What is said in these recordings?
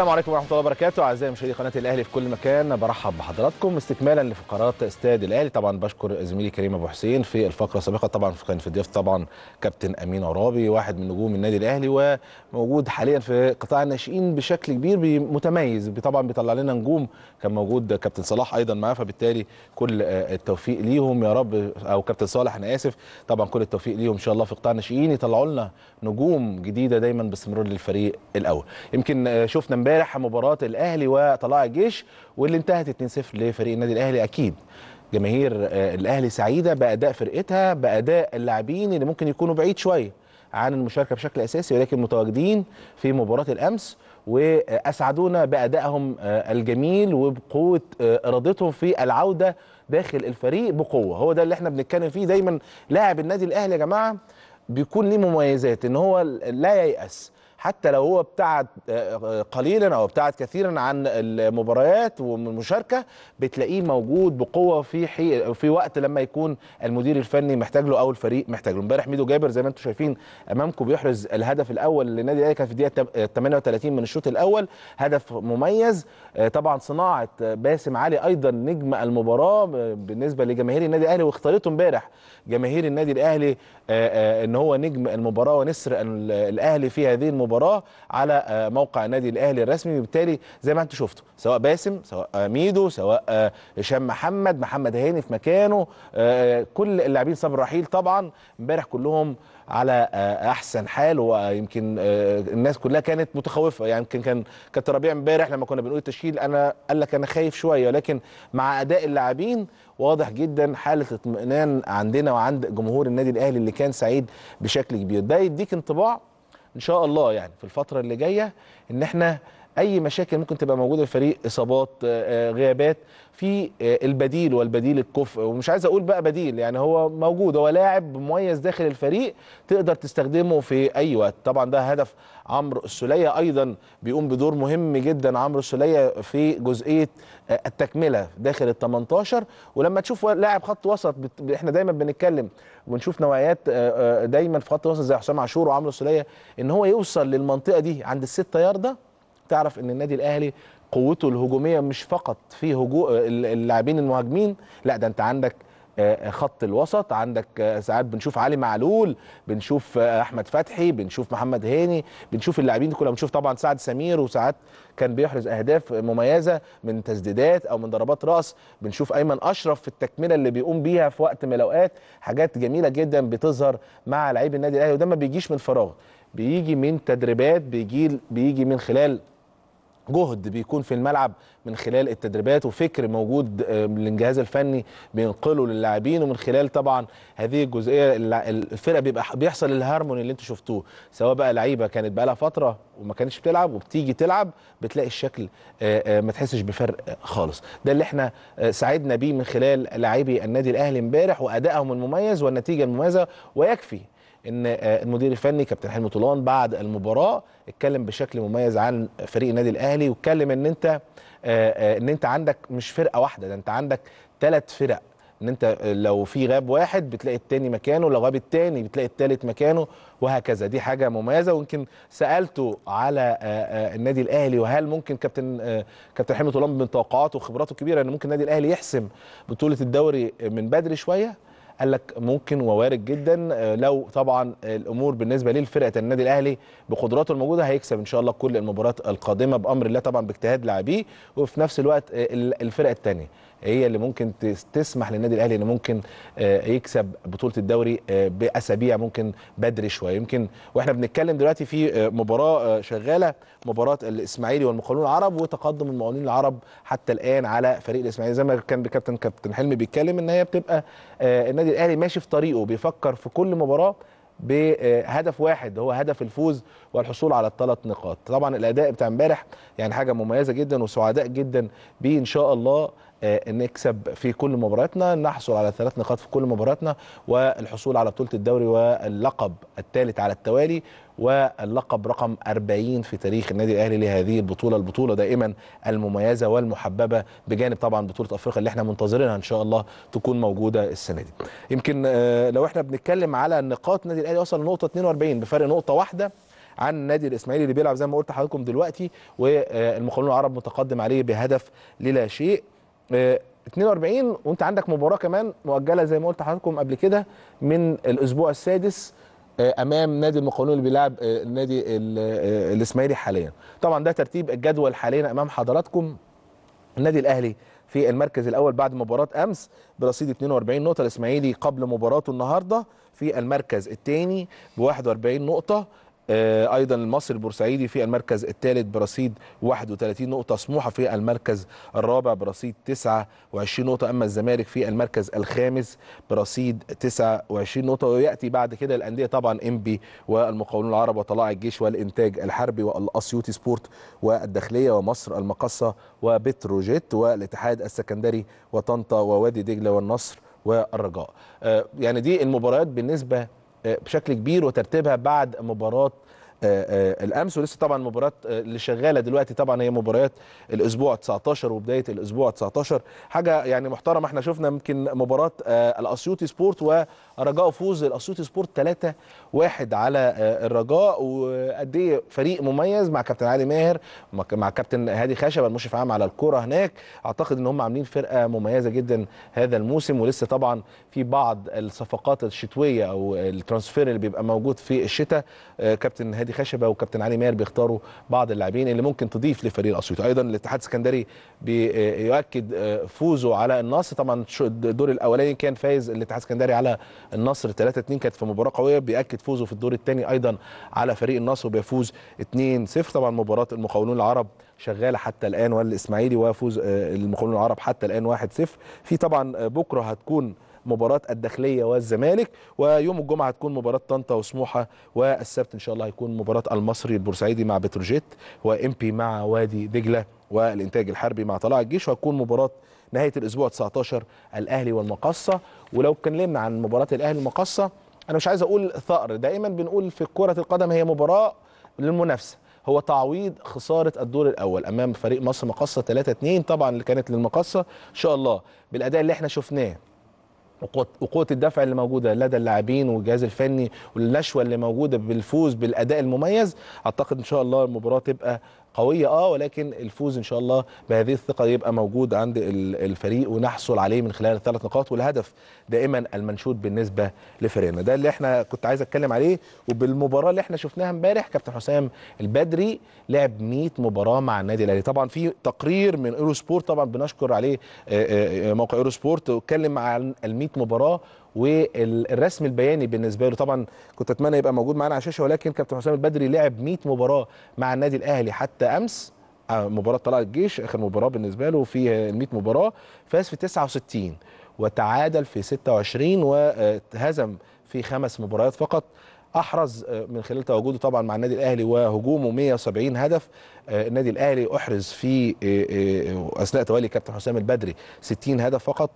السلام عليكم ورحمه الله وبركاته اعزائي مشاهدي قناه الاهلي في كل مكان برحب بحضراتكم استكمالا لفقرات استاد الاهلي طبعا بشكر زميلي كريم ابو حسين في الفقره السابقه طبعا كان في ضيف طبعا كابتن امين عرابي واحد من نجوم النادي الاهلي وموجود حاليا في قطاع الناشئين بشكل كبير متميز طبعا بيطلع لنا نجوم كان موجود كابتن صلاح ايضا معاه فبالتالي كل التوفيق ليهم يا رب او كابتن صالح انا اسف طبعا كل التوفيق ليهم ان شاء الله في قطاع الناشئين يطلعوا لنا نجوم جديده دايما باستمرار للفريق الاول يمكن شفنا امبارح مباراه الاهلي وطلائع الجيش واللي انتهت 2-0 لفريق النادي الاهلي اكيد جماهير آه، الاهلي سعيده باداء فرقتها باداء اللاعبين اللي ممكن يكونوا بعيد شويه عن المشاركه بشكل اساسي ولكن متواجدين في مباراه الامس واسعدونا بادائهم آه، الجميل وبقوه آه، ارادتهم في العوده داخل الفريق بقوه هو ده اللي احنا بنتكلم فيه دايما لاعب النادي الاهلي يا جماعه بيكون ليه مميزات ان هو لا ييأس حتى لو هو ابتعد آه، آه، قليلا او ابتعد كثيرا عن المباريات والمشاركه بتلاقيه موجود بقوه في حي... في وقت لما يكون المدير الفني محتاج له او الفريق محتاج له امبارح ميدو جابر زي ما انتم شايفين امامكم بيحرز الهدف الاول للنادي الاهلي كان في الدقيقه 38 من الشوط الاول هدف مميز آه، طبعا صناعه باسم علي ايضا نجم المباراه بالنسبه لجماهير النادي الاهلي واختارته امبارح جماهير النادي الاهلي ان هو نجم المباراه ونسر الاهلي في هذه المباراه المباراه على آه، موقع النادي الاهلي الرسمي وبالتالي زي ما انتم شفتوا سواء باسم سواء ميدو سواء آه، هشام محمد محمد هاني في مكانه آه، كل اللاعبين صبر رحيل طبعا امبارح كلهم على احسن حال ويمكن الناس كلها كانت متخوفه يعني يمكن كان كابتن ربيع امبارح لما كنا بنقول التشكيل انا قال لك انا خايف شويه ولكن مع اداء اللاعبين واضح جدا حاله اطمئنان عندنا وعند جمهور النادي الاهلي اللي كان سعيد بشكل كبير ده يديك انطباع ان شاء الله يعني في الفتره اللي جايه ان احنا اي مشاكل ممكن تبقى موجوده في الفريق اصابات آه، آه، غيابات في آه، البديل والبديل الكفء ومش عايز اقول بقى بديل يعني هو موجود هو لاعب مميز داخل الفريق تقدر تستخدمه في اي وقت طبعا ده هدف عمرو السوليه ايضا بيقوم بدور مهم جدا عمرو السوليه في جزئيه التكمله داخل ال 18 ولما تشوف لاعب خط وسط احنا دايما بنتكلم ونشوف نوعيات دايما في خط وسط زي حسام عاشور وعمرو السوليه ان هو يوصل للمنطقه دي عند الست يارده تعرف ان النادي الاهلي قوته الهجوميه مش فقط في هجوم اللاعبين المهاجمين لا ده انت عندك آه، خط الوسط عندك آه، ساعات بنشوف علي معلول بنشوف آه، احمد فتحي بنشوف محمد هاني بنشوف اللاعبين دي كلها بنشوف طبعا سعد سمير وساعات كان بيحرز اهداف مميزه من تسديدات او من ضربات راس بنشوف ايمن اشرف في التكمله اللي بيقوم بيها في وقت من الاوقات حاجات جميله جدا بتظهر مع لعيب النادي الاهلي وده ما بيجيش من فراغ بيجي من تدريبات بيجي بيجي من خلال جهد بيكون في الملعب من خلال التدريبات وفكر موجود آه، للجهاز الفني بينقله للاعبين ومن خلال طبعا هذه الجزئيه الفرقه بيبقى بيحصل الهرموني اللي انتوا شفتوه سواء بقى لعيبه كانت بقى لها فتره وما كانتش بتلعب وبتيجي تلعب بتلاقي الشكل آه، آه، ما تحسش بفرق خالص ده اللي احنا سعدنا بيه من خلال لاعبي النادي الاهلي امبارح وادائهم المميز والنتيجه المميزه ويكفي ان آه، المدير الفني كابتن حلمي طولان بعد المباراه اتكلم بشكل مميز عن فريق النادي الاهلي واتكلم ان انت آه، آه، ان انت عندك مش فرقه واحده ده انت عندك ثلاث فرق ان انت لو في غاب واحد بتلاقي التاني مكانه لو غاب التاني بتلاقي التالت مكانه وهكذا دي حاجه مميزه ويمكن سالته على النادي الاهلي وهل ممكن كابتن كابتن حلمي طولان من توقعاته وخبراته الكبيره ان ممكن النادي الاهلي يحسم بطوله الدوري من بدري شويه قال لك ممكن ووارد جدا آه، لو طبعا الامور بالنسبه للفرقه النادي الاهلي بقدراته الموجوده هيكسب ان شاء الله كل المباريات القادمه بامر الله طبعا باجتهاد لاعبيه وفي نفس الوقت آه، الفرقه الثانيه هي اللي ممكن تسمح للنادي الاهلي ان ممكن آه، يكسب بطوله الدوري آه، باسابيع ممكن بدري شويه يمكن واحنا بنتكلم دلوقتي في آه، مباراه شغاله مباراه الاسماعيلي والمقاولون العرب وتقدم المقاولون العرب حتى الان على فريق الاسماعيلي زي ما كان كابتن كابتن حلمي بيتكلم ان هي بتبقى النادي الاهلي ماشي في طريقه بيفكر في كل مباراه بهدف واحد هو هدف الفوز والحصول على الثلاث نقاط طبعا الاداء بتاع امبارح يعني حاجه مميزه جدا وسعداء جدا بيه ان شاء الله آه، نكسب في كل مبارياتنا نحصل على ثلاث نقاط في كل مبارياتنا والحصول على بطوله الدوري واللقب الثالث على التوالي واللقب رقم 40 في تاريخ النادي الاهلي لهذه البطوله البطوله دائما المميزه والمحببه بجانب طبعا بطوله افريقيا اللي احنا منتظرينها ان شاء الله تكون موجوده السنه دي يمكن آه، لو احنا بنتكلم على نقاط النادي الاهلي وصل لنقطه 42 بفرق نقطه واحده عن نادي الاسماعيلي اللي بيلعب زي ما قلت لحضراتكم دلوقتي والمقاولون العرب متقدم عليه بهدف للا شيء 42 آه، وانت عندك مباراه كمان مؤجله زي ما قلت لحضراتكم قبل كده من الاسبوع السادس آه، امام نادي المقاولون اللي بيلعب النادي آه، الاسماعيلي حاليا طبعا ده ترتيب الجدول حاليا امام حضراتكم النادي الاهلي في المركز الاول بعد مباراه امس برصيد 42 نقطه الاسماعيلي قبل مباراته النهارده في المركز الثاني ب 41 نقطه آه، ايضا المصري البورسعيدي في المركز الثالث برصيد 31 نقطه سموحه في المركز الرابع برصيد 29 نقطه اما الزمالك في المركز الخامس برصيد 29 نقطه وياتي بعد كده الانديه طبعا انبي والمقاولون العرب وطلائع الجيش والانتاج الحربي والاسيوطي سبورت والداخليه ومصر المقصه وبتروجيت والاتحاد السكندري وطنطا ووادي دجله والنصر والرجاء آه، يعني دي المباريات بالنسبه بشكل كبير وترتيبها بعد مباراه آه، آه، الامس ولسه طبعا مباراه آه، اللي شغاله دلوقتي طبعا هي مباريات الاسبوع 19 وبدايه الاسبوع 19 حاجه يعني محترمه احنا شفنا يمكن مباراه الاسيوطي سبورت ورجاء فوز الاسيوطي سبورت 3-1 على الرجاء وقد ايه فريق مميز مع كابتن علي ماهر مع كابتن هادي خشب المشرف عام على الكوره هناك اعتقد ان هم عاملين فرقه مميزه جدا هذا الموسم ولسه طبعا في بعض الصفقات الشتويه او الترانسفير اللي بيبقى موجود في الشتاء كابتن هادي مهدي خشبه وكابتن علي ماهر بيختاروا بعض اللاعبين اللي ممكن تضيف لفريق اسيوط ايضا الاتحاد السكندري بيؤكد آه، آه، فوزه على النصر طبعا الدور الاولاني كان فايز الاتحاد السكندري على النصر 3 2 كانت في مباراه قويه بياكد فوزه في الدور الثاني ايضا على فريق النصر وبيفوز 2 0 طبعا مباراه المقاولون العرب شغاله حتى الان والاسماعيلي وفوز آه، المقاولون العرب حتى الان 1 0 في طبعا بكره هتكون مباراه الداخليه والزمالك ويوم الجمعه هتكون مباراه طنطا وسموحه والسبت ان شاء الله هيكون مباراه المصري البورسعيدي مع بتروجيت وامبي مع وادي دجله والانتاج الحربي مع طلائع الجيش وهتكون مباراه نهايه الاسبوع 19 الاهلي والمقصه ولو اتكلمنا عن مباراه الاهلي والمقصه انا مش عايز اقول ثأر دائما بنقول في كره القدم هي مباراه للمنافسه هو تعويض خساره الدور الاول امام فريق مصر مقصه 3 2 طبعا اللي كانت للمقصه ان شاء الله بالاداء اللي احنا شفناه وقوه الدفع اللي موجوده لدى اللاعبين والجهاز الفني والنشوه اللي موجوده بالفوز بالاداء المميز اعتقد ان شاء الله المباراه تبقى قويه اه ولكن الفوز ان شاء الله بهذه الثقه يبقى موجود عند الفريق ونحصل عليه من خلال الثلاث نقاط والهدف دائما المنشود بالنسبه لفريقنا ده اللي احنا كنت عايز اتكلم عليه وبالمباراه اللي احنا شفناها امبارح كابتن حسام البدري لعب 100 مباراه مع النادي الاهلي طبعا في تقرير من ايرو سبورت طبعا بنشكر عليه آه، آه، آه، موقع ايرو سبورت واتكلم عن ال 100 مباراه والرسم البياني بالنسبه له طبعا كنت اتمنى يبقى موجود معانا على الشاشه ولكن كابتن حسام البدري لعب 100 مباراه مع النادي الاهلي حتى امس آه، مباراه طلائع الجيش اخر مباراه بالنسبه له في ال 100 مباراه فاز في 69 وتعادل في 26 وهزم في خمس مباريات فقط احرز آه، من خلال تواجده طبعا مع النادي الاهلي وهجومه 170 هدف آه، النادي الاهلي احرز في آه، اثناء تولي كابتن حسام البدري 60 هدف فقط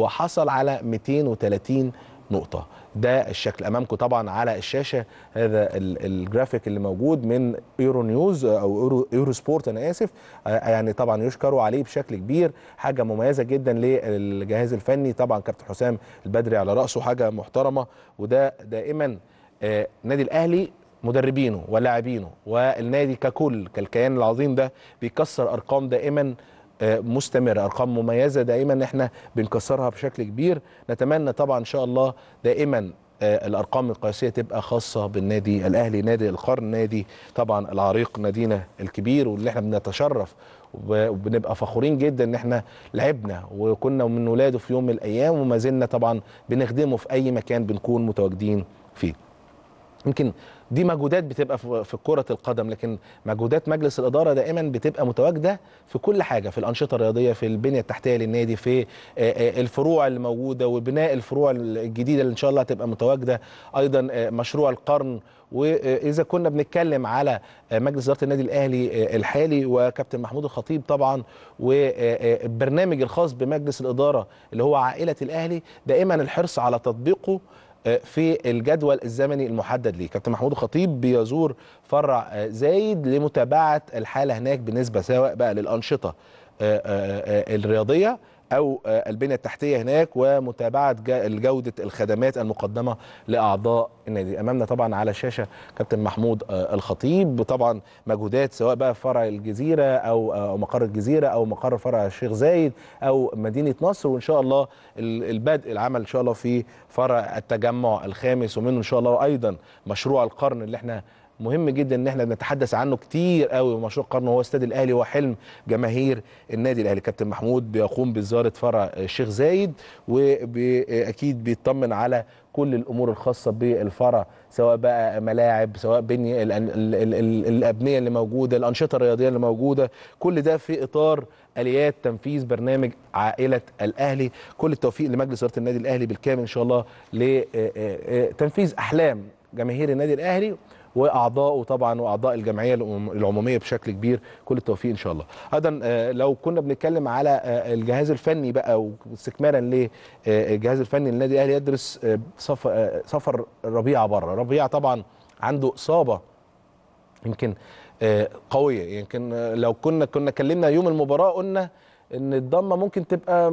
وحصل على 230 نقطة ده الشكل أمامكم طبعا على الشاشة هذا الجرافيك اللي موجود من إيرو نيوز أو إيرو سبورت أنا آسف يعني طبعا يشكروا عليه بشكل كبير حاجة مميزة جدا للجهاز الفني طبعا كابتن حسام البدري على رأسه حاجة محترمة وده دائما النادي آه، الاهلي مدربينه ولاعبينه والنادي ككل كالكيان العظيم ده بيكسر ارقام دائما آه، مستمره ارقام مميزه دائما احنا بنكسرها بشكل كبير نتمنى طبعا ان شاء الله دائما آه، الارقام القياسيه تبقى خاصه بالنادي الاهلي نادي القرن نادي طبعا العريق نادينا الكبير واللي احنا بنتشرف وبنبقى فخورين جدا ان احنا لعبنا وكنا من ولاده في يوم من الايام وما زلنا طبعا بنخدمه في اي مكان بنكون متواجدين فيه يمكن دي مجهودات بتبقى في كرة القدم لكن مجهودات مجلس الإدارة دائما بتبقى متواجدة في كل حاجة في الأنشطة الرياضية في البنية التحتية للنادي في الفروع اللي موجودة وبناء الفروع الجديدة اللي إن شاء الله هتبقى متواجدة أيضا مشروع القرن واذا كنا بنتكلم على مجلس اداره النادي الاهلي الحالي وكابتن محمود الخطيب طبعا والبرنامج الخاص بمجلس الاداره اللي هو عائله الاهلي دائما الحرص على تطبيقه آه، في الجدول الزمني المحدد ليه كابتن محمود الخطيب بيزور فرع آه، زايد لمتابعه الحاله هناك بالنسبه سواء بقى للانشطه آه، الرياضيه او آه، البنيه التحتيه هناك ومتابعه جوده الخدمات المقدمه لاعضاء النادي امامنا طبعا على الشاشه كابتن محمود آه، الخطيب طبعا مجهودات سواء بقى في فرع الجزيره آه، او مقر الجزيره او مقر فرع الشيخ زايد او مدينه نصر وان شاء الله البدء العمل ان شاء الله في فرع التجمع الخامس ومنه ان شاء الله ايضا مشروع القرن اللي احنا مهم جدا ان احنا بنتحدث عنه كتير قوي ومشروع قرن هو استاد الاهلي وحلم جماهير النادي الاهلي كابتن محمود بيقوم بزياره فرع الشيخ زايد واكيد بيطمن على كل الامور الخاصه بالفرع سواء بقى ملاعب سواء بني الابنيه اللي موجوده الانشطه الرياضيه اللي موجوده كل ده في اطار اليات تنفيذ برنامج عائله الاهلي كل التوفيق لمجلس اداره النادي الاهلي بالكامل ان شاء الله لتنفيذ احلام جماهير النادي الاهلي واعضائه طبعا واعضاء الجمعيه العموميه بشكل كبير كل التوفيق ان شاء الله ايضا آه، لو كنا بنتكلم على آه، الجهاز الفني بقى واستكمالا للجهاز آه، الفني للنادي الاهلي يدرس سفر سفر ربيعه بره ربيعه طبعا عنده اصابه يمكن قويه يمكن لو كنا كنا اتكلمنا يوم المباراه قلنا ان الضمه ممكن تبقى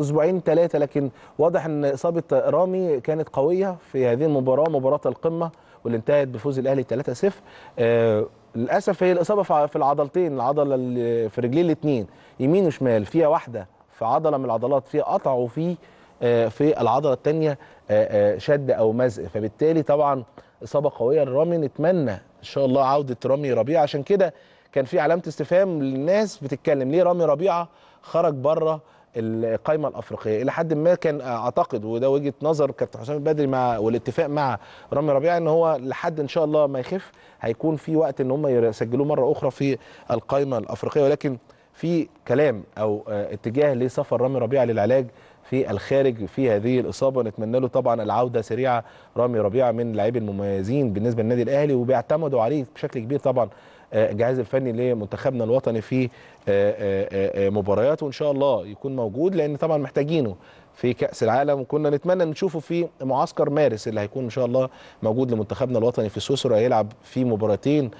اسبوعين ثلاثه لكن واضح ان اصابه رامي كانت قويه في هذه المباراه مباراه القمه واللي انتهت بفوز الاهلي 3-0 آه للاسف هي الاصابه في العضلتين العضله اللي في رجلين الاثنين يمين وشمال فيها واحده في عضله من العضلات فيها قطع وفي آه في العضله الثانيه آه،, آه شد او مزق فبالتالي طبعا اصابه قويه لرامي نتمنى ان شاء الله عوده رامي ربيعه عشان كده كان في علامه استفهام للناس بتتكلم ليه رامي ربيعه خرج بره القائمه الافريقيه الى حد ما كان اعتقد وده وجهه نظر كابتن حسام البدري مع والاتفاق مع رامي ربيعه ان هو لحد ان شاء الله ما يخف هيكون في وقت ان هم يسجلوه مره اخرى في القائمه الافريقيه ولكن في كلام او اتجاه لسفر رامي ربيعه للعلاج في الخارج في هذه الاصابه نتمنى له طبعا العوده سريعه رامي ربيعه من اللاعبين المميزين بالنسبه للنادي الاهلي وبيعتمدوا عليه بشكل كبير طبعا آه، الجهاز الفني لمنتخبنا الوطني في آه، آه، مباريات وان شاء الله يكون موجود لان طبعا محتاجينه في كاس العالم وكنا نتمنى نشوفه في معسكر مارس اللي هيكون ان شاء الله موجود لمنتخبنا الوطني في سويسرا هيلعب في مباراتين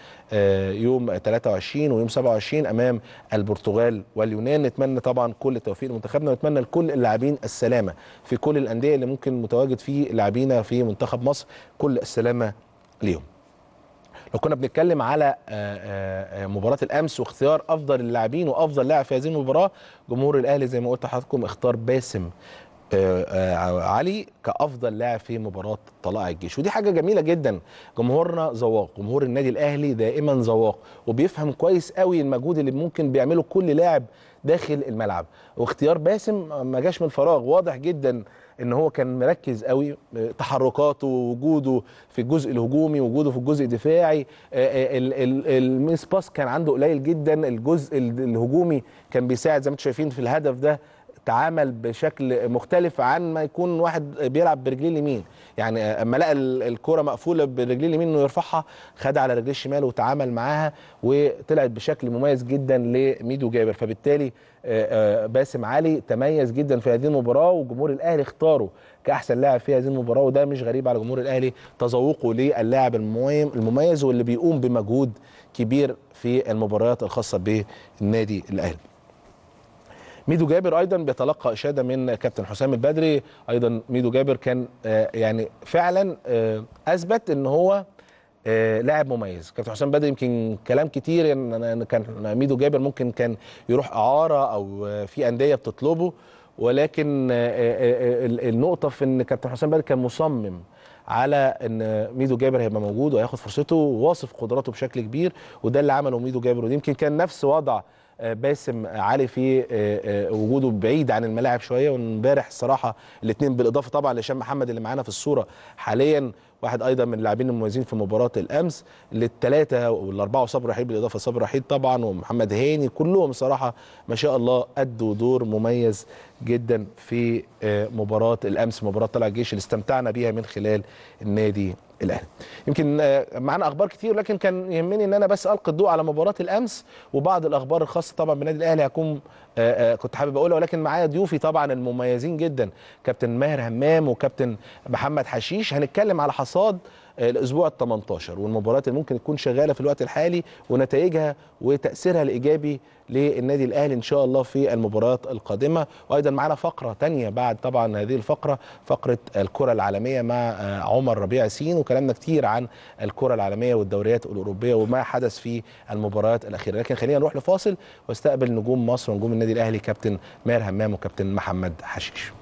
يوم 23 ويوم 27 امام البرتغال واليونان نتمنى طبعا كل التوفيق لمنتخبنا ونتمنى لكل اللاعبين السلامه في كل الانديه اللي ممكن متواجد فيه لاعبينا في منتخب مصر كل السلامه ليهم لو كنا بنتكلم على آه، آه، آه، مباراه الامس واختيار افضل اللاعبين وافضل لاعب في هذه المباراه جمهور الاهلي زي ما قلت لحضراتكم اختار باسم علي كافضل لاعب في مباراه طلائع الجيش ودي حاجه جميله جدا جمهورنا ذواق جمهور النادي الاهلي دائما ذواق وبيفهم كويس قوي المجهود اللي ممكن بيعمله كل لاعب داخل الملعب واختيار باسم ما جاش من فراغ واضح جدا ان هو كان مركز قوي تحركاته وجوده في الجزء الهجومي وجوده في الجزء الدفاعي آه، آه، الميس باس كان عنده قليل جدا الجزء الهجومي كان بيساعد زي ما انتم شايفين في الهدف ده تعامل بشكل مختلف عن ما يكون واحد بيلعب برجليه اليمين يعني اما لقى الكوره مقفوله برجليه اليمين انه يرفعها خد على رجليه الشمال وتعامل معاها وطلعت بشكل مميز جدا لميدو جابر فبالتالي باسم علي تميز جدا في هذه المباراه وجمهور الاهلي اختاره كاحسن لاعب في هذه المباراه وده مش غريب على جمهور الاهلي تذوقه للاعب المميز واللي بيقوم بمجهود كبير في المباريات الخاصه بالنادي الاهلي ميدو جابر ايضا بيتلقى اشاده من كابتن حسام البدري ايضا ميدو جابر كان آه، يعني فعلا آه، اثبت ان هو آه، لاعب مميز كابتن حسام بدري يمكن كلام كتير ان كان ميدو جابر ممكن كان يروح اعاره او في انديه بتطلبه ولكن النقطه في ان كابتن حسام بدري كان مصمم على ان ميدو جابر هيبقى موجود وهياخد فرصته وواصف قدراته بشكل كبير وده اللي عمله ميدو جابر ويمكن كان نفس وضع باسم علي في آه، آه، وجوده بعيد عن الملاعب شويه وامبارح الصراحه الاثنين بالاضافه طبعا لهشام محمد اللي معانا في الصوره حاليا واحد ايضا من اللاعبين المميزين في مباراه الامس للثلاثه والاربعه وصبر رحيل بالاضافه صبر رحيل طبعا ومحمد هاني كلهم صراحه ما شاء الله ادوا دور مميز جدا في آه، مباراه الامس مباراه طلع الجيش اللي استمتعنا بيها من خلال النادي الاهلي يمكن آه، معانا اخبار كتير لكن كان يهمني ان انا بس القي الضوء على مباراه الامس وبعض الاخبار الخاصه طبعا بالنادي الاهلي هكون آه، آه، كنت حابب اقولها ولكن معايا ضيوفي طبعا المميزين جدا كابتن ماهر همام وكابتن محمد حشيش هنتكلم على حصاد الاسبوع آه، ال 18 والمباريات اللي ممكن تكون شغاله في الوقت الحالي ونتائجها وتاثيرها الايجابي للنادي الاهلي ان شاء الله في المباريات القادمه وايضا معانا فقره ثانيه بعد طبعا هذه الفقره فقره الكره العالميه مع آه، عمر ربيع سين وكلامنا كتير عن الكره العالميه والدوريات الاوروبيه وما حدث في المباريات الاخيره لكن خلينا نروح لفاصل واستقبل نجوم مصر ونجوم النادي الاهلي كابتن ماهر همام وكابتن محمد حشيش